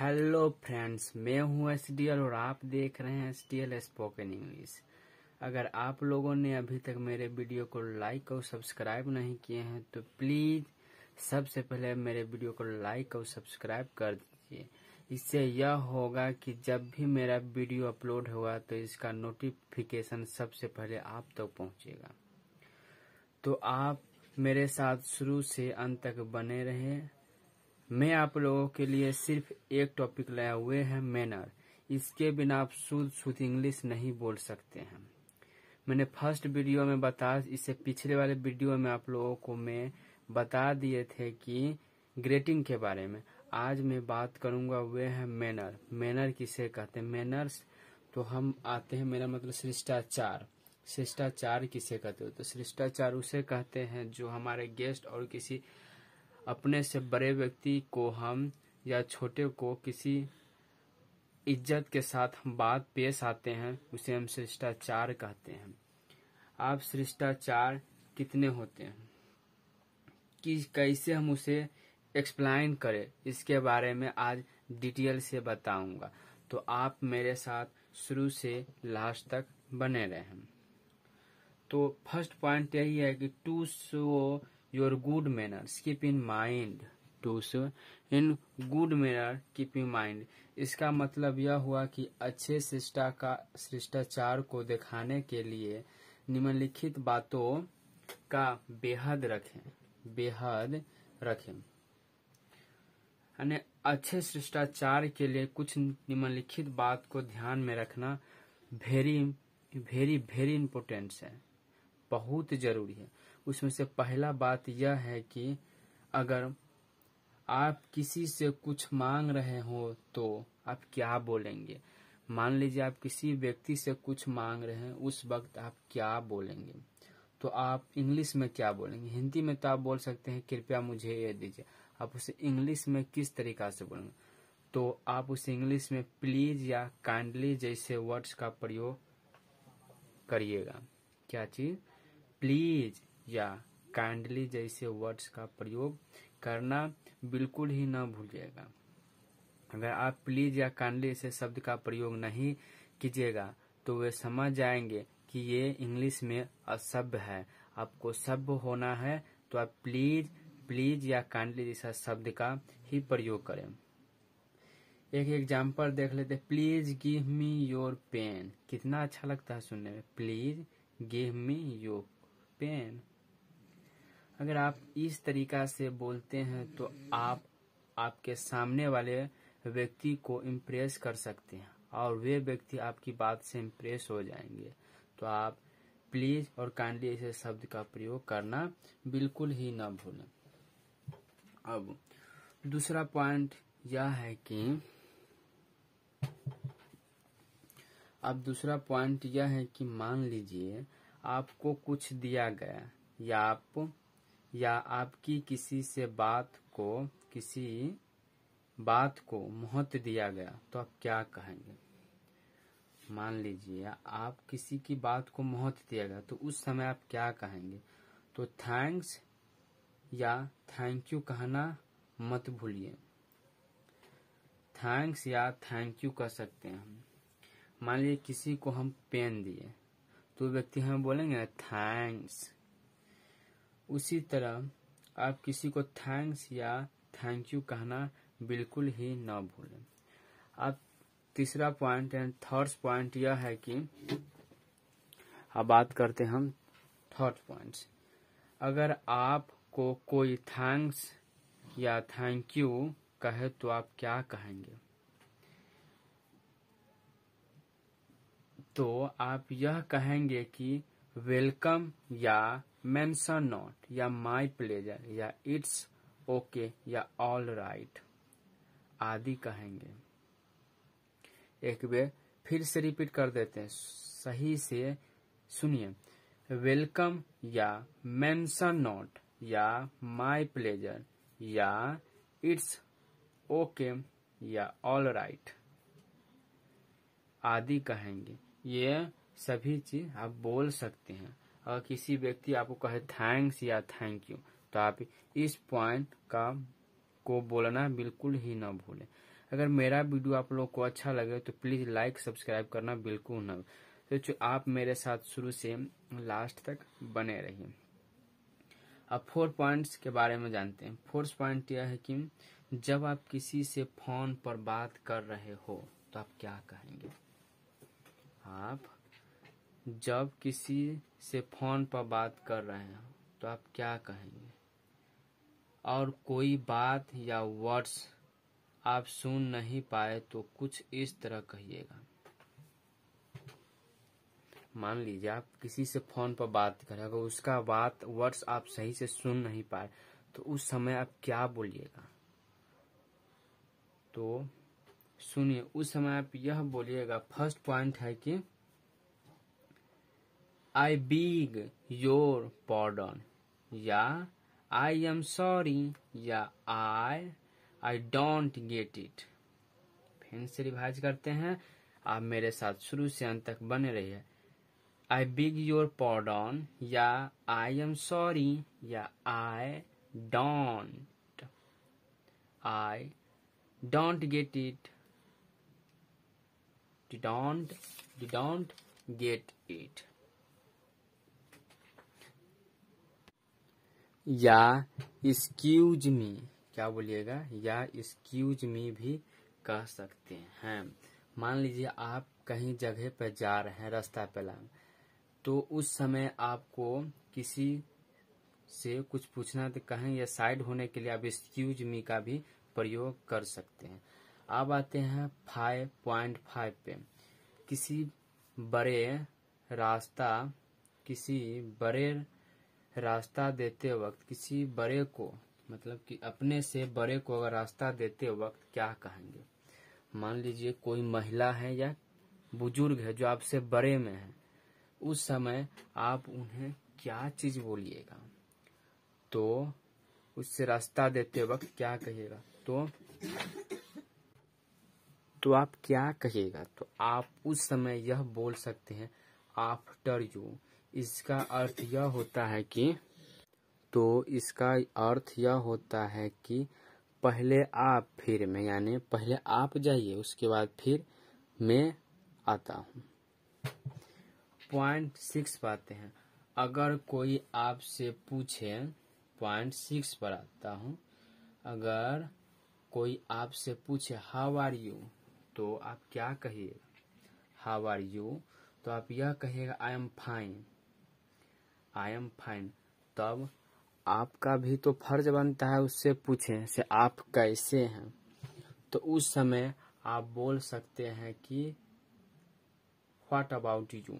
hello friends मैं हूं S और आप देख रहे हैं एस एल स्पोकन इंग्लिश अगर आप लोगों ने अभी तक मेरे वीडियो को लाइक और सब्सक्राइब नहीं किए हैं तो प्लीज सबसे पहले मेरे वीडियो को लाइक और सब्सक्राइब कर दीजिए इससे यह होगा कि जब भी मेरा वीडियो अपलोड होगा तो इसका नोटिफिकेशन सबसे पहले आप तक तो पहुंचेगा तो आप मेरे साथ शुरू से अंत तक बने रहें मैं आप लोगों के लिए सिर्फ एक टॉपिक लाया हुए हैं मैनर इसके बिना आप शुद्ध शुद्ध इंग्लिश नहीं बोल सकते हैं मैंने फर्स्ट वीडियो में बताया इससे पिछले वाले वीडियो में आप लोगों को मैं बता दिए थे कि ग्रेटिंग के बारे में आज मैं बात करूंगा वे है मैनर मैनर किसे कहते हैं मैनर्स तो हम आते हैं मेरा मतलब शिष्टाचार शिष्टाचार किसे कहते हो तो शिष्टाचार उसे कहते हैं जो हमारे गेस्ट और किसी अपने से बड़े व्यक्ति को हम या छोटे को किसी इज्जत के साथ हम बात पेश आते हैं उसे हम शिष्टाचार कहते हैं आप शिष्टाचार कितने होते हैं कि कैसे हम उसे एक्सप्लेन करें इसके बारे में आज डिटेल से बताऊंगा तो आप मेरे साथ शुरू से लास्ट तक बने रहें तो फर्स्ट पॉइंट यही है कि to show your good manners keep in mind टूस in good manner keep in mind इसका मतलब यह हुआ कि अच्छे शिष्टा का शिष्टाचार को दिखाने के लिए निम्नलिखित बातों का बेहद रखें बेहद रखें यानी अच्छे शिष्टाचार के लिए कुछ निम्नलिखित बात को ध्यान में रखना वेरी वेरी वेरी इम्पोर्टेंट है बहुत जरूरी है उसमें से पहला बात यह है कि अगर आप किसी से कुछ मांग रहे हो तो आप क्या बोलेंगे मान लीजिए आप किसी व्यक्ति से कुछ मांग रहे हैं उस वक्त आप क्या बोलेंगे तो आप इंग्लिश में क्या बोलेंगे हिंदी में तो आप बोल सकते हैं कृपया मुझे ये दीजिए आप उसे इंग्लिश में किस तरीका से बोलेंगे तो आप उसे इंग्लिश में प्लीज या काइंडली जैसे वर्ड्स का प्रयोग करिएगा क्या चीज प्लीज या काइंडली जैसे वर्ड्स का प्रयोग करना बिल्कुल ही ना भूलिएगा अगर आप प्लीज या काइंडली ऐसे शब्द का प्रयोग नहीं कीजिएगा तो वे समझ जाएंगे कि ये इंग्लिश में असभ्य है आपको सभ्य होना है तो आप प्लीज प्लीज या काइंडली जैसा शब्द का ही प्रयोग करें एक एग्जाम्पल देख लेते please give me your pen कितना अच्छा लगता है सुनने में please give me your pen अगर आप इस तरीका से बोलते हैं तो आप आपके सामने वाले व्यक्ति को इम्प्रेस कर सकते हैं और वे व्यक्ति आपकी बात से इम्प्रेस हो जाएंगे तो आप प्लीज और काइंडली ऐसे शब्द का प्रयोग करना बिल्कुल ही ना भूलें अब दूसरा पॉइंट यह है कि अब दूसरा पॉइंट यह है कि मान लीजिए आपको कुछ दिया गया या आप या आपकी किसी से बात को किसी बात को महत्व दिया गया तो आप क्या कहेंगे मान लीजिए आप किसी की बात को महत्व दिया गया तो उस समय आप क्या कहेंगे तो थैंक्स या थैंक यू कहना मत भूलिए थैंक्स या थैंक यू कह सकते हैं हम मान लीजिए किसी को हम पेन दिए तो व्यक्ति हमें बोलेंगे थैंक्स उसी तरह आप किसी को थैंक्स या थैंक यू कहना बिल्कुल ही ना भूलें अब तीसरा पॉइंट एंड थर्ड पॉइंट यह है कि अब बात करते हम थर्ड पॉइंट्स अगर आपको कोई थैंक्स या थैंक यू कहे तो आप क्या कहेंगे तो आप यह कहेंगे कि वेलकम या मेंशन नॉट या माय प्लेजर या इट्स ओके okay, या ऑल राइट आदि कहेंगे एक बार फिर से रिपीट कर देते हैं सही से सुनिए वेलकम या मेंशन नॉट या माय प्लेजर या इट्स ओके okay, या ऑल राइट आदि कहेंगे ये सभी चीज आप बोल सकते हैं अगर किसी व्यक्ति आपको कहे थैंक्स या थैंक यू तो आप इस पॉइंट का को बोलना बिल्कुल ही ना भूलें अगर मेरा वीडियो आप लोग को अच्छा लगे तो प्लीज लाइक सब्सक्राइब करना बिल्कुल ना तो जो आप मेरे साथ शुरू से लास्ट तक बने रहिए अब फोर पॉइंट्स के बारे में जानते हैं फोर्थ पॉइंट यह है कि जब आप किसी से फोन पर बात कर रहे हो तो आप क्या कहेंगे आप जब किसी से फोन पर बात कर रहे हैं तो आप क्या कहेंगे और कोई बात या वर्ड्स आप सुन नहीं पाए तो कुछ इस तरह कहिएगा मान लीजिए आप किसी से फोन पर बात करें अगर उसका बात वर्ड्स आप सही से सुन नहीं पाए तो उस समय आप क्या बोलिएगा तो सुनिए उस समय आप यह बोलिएगा फर्स्ट पॉइंट है कि आई बीग योर पॉडन या आई एम सॉरी या I I don't get it फिर से रिवाइज करते हैं आप मेरे साथ शुरू से अंत तक बने रहिए आई बिग योर पॉडॉन या आई एम सॉरी या I don't I don't get it didn't didn't get it या एक्सक्यूज मी क्या बोलिएगा या एक्सक्यूज मी भी कह सकते हैं मान लीजिए आप कहीं जगह पर जा रहे हैं रास्ता पेला तो उस समय आपको किसी से कुछ पूछना तो कहें या साइड होने के लिए आप एक्सक्यूज मी का भी प्रयोग कर सकते हैं अब आते हैं फाइव पॉइंट फाइव पे किसी बड़े रास्ता किसी बड़े रास्ता देते वक्त किसी बड़े को मतलब कि अपने से बड़े को अगर रास्ता देते वक्त क्या कहेंगे मान लीजिए कोई महिला है या बुजुर्ग है जो आपसे बड़े में है उस समय आप उन्हें क्या चीज बोलिएगा तो उससे रास्ता देते वक्त क्या कहिएगा तो तो आप क्या कहेगा तो आप उस समय यह बोल सकते हैं आफ्टर यू इसका अर्थ यह होता है कि तो इसका अर्थ यह होता है कि पहले आप फिर मैं यानी पहले आप जाइए उसके बाद फिर मैं आता हूँ पॉइंट सिक्स पाते हैं अगर कोई आपसे पूछे पॉइंट सिक्स पर आता हूँ अगर कोई आपसे पूछे हाउ आर यू तो आप क्या कहिएगा हाउ आर यू तो आप यह कहिएगा I am fine I am fine तब आपका भी तो फर्ज बनता है उससे पूछें से आप कैसे हैं तो उस समय आप बोल सकते हैं कि व्हाट अबाउट यू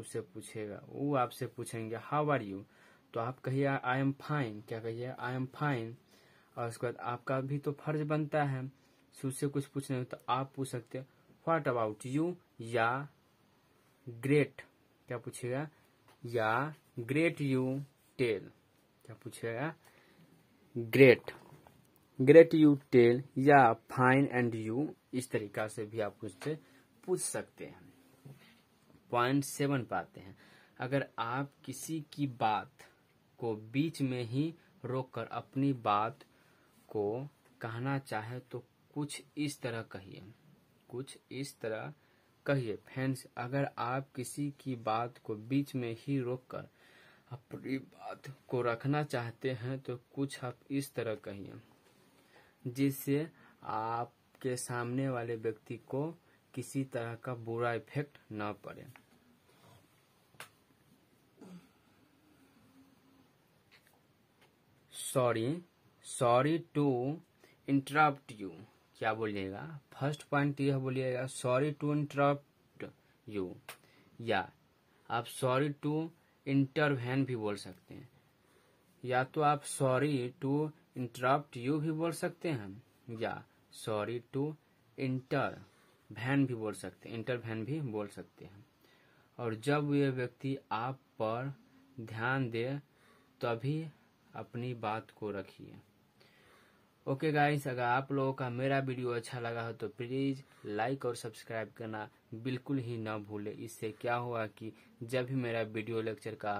उससे पूछेगा वो आपसे पूछेंगे हाउ आर यू तो आप कहिए आई एम फाइन क्या कहिए आई एम फाइन और उसके बाद आपका भी तो फर्ज बनता है से उससे कुछ पूछना हो तो आप पूछ सकते हो व्हाट अबाउट यू या ग्रेट क्या पूछेगा या ग्रेट यू टेल क्या पूछेगा ग्रेट ग्रेट यू टेल या फाइन एंड यू इस तरीका से भी आप उससे पूछ सकते हैं पॉइंट सेवन पाते हैं अगर आप किसी की बात को बीच में ही रोककर अपनी बात को कहना चाहे तो कुछ इस तरह कहिए कुछ इस तरह कहिए फ्रेंड्स अगर आप किसी की बात को बीच में ही रोककर अपनी बात को रखना चाहते हैं तो कुछ आप इस तरह कहिए जिससे आपके सामने वाले व्यक्ति को किसी तरह का बुरा इफेक्ट न पड़े sorry sorry to interrupt you क्या बोलिएगा फर्स्ट पॉइंट यह बोलिएगा सॉरी टू इंटरप्ट यू या आप सॉरी टू इंटरवैन भी बोल सकते हैं या तो आप सॉरी टू इंटरप्ट यू भी बोल सकते हैं या सॉरी टू इंटर वैन भी बोल सकते हैं भैन भी बोल सकते हैं और जब ये व्यक्ति आप पर ध्यान दे तभी अपनी बात को रखिए ओके गाइस अगर आप लोगों का मेरा वीडियो अच्छा लगा हो तो प्लीज़ लाइक और सब्सक्राइब करना बिल्कुल ही ना भूले इससे क्या हुआ कि जब भी मेरा वीडियो लेक्चर का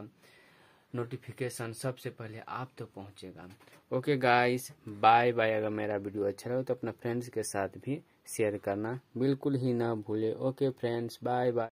नोटिफिकेशन सबसे पहले आप तो पहुंचेगा ओके गाइस बाय बाय अगर मेरा वीडियो अच्छा लगे तो अपने फ्रेंड्स के साथ भी शेयर करना बिल्कुल ही ना भूले ओके फ्रेंड्स बाय बाय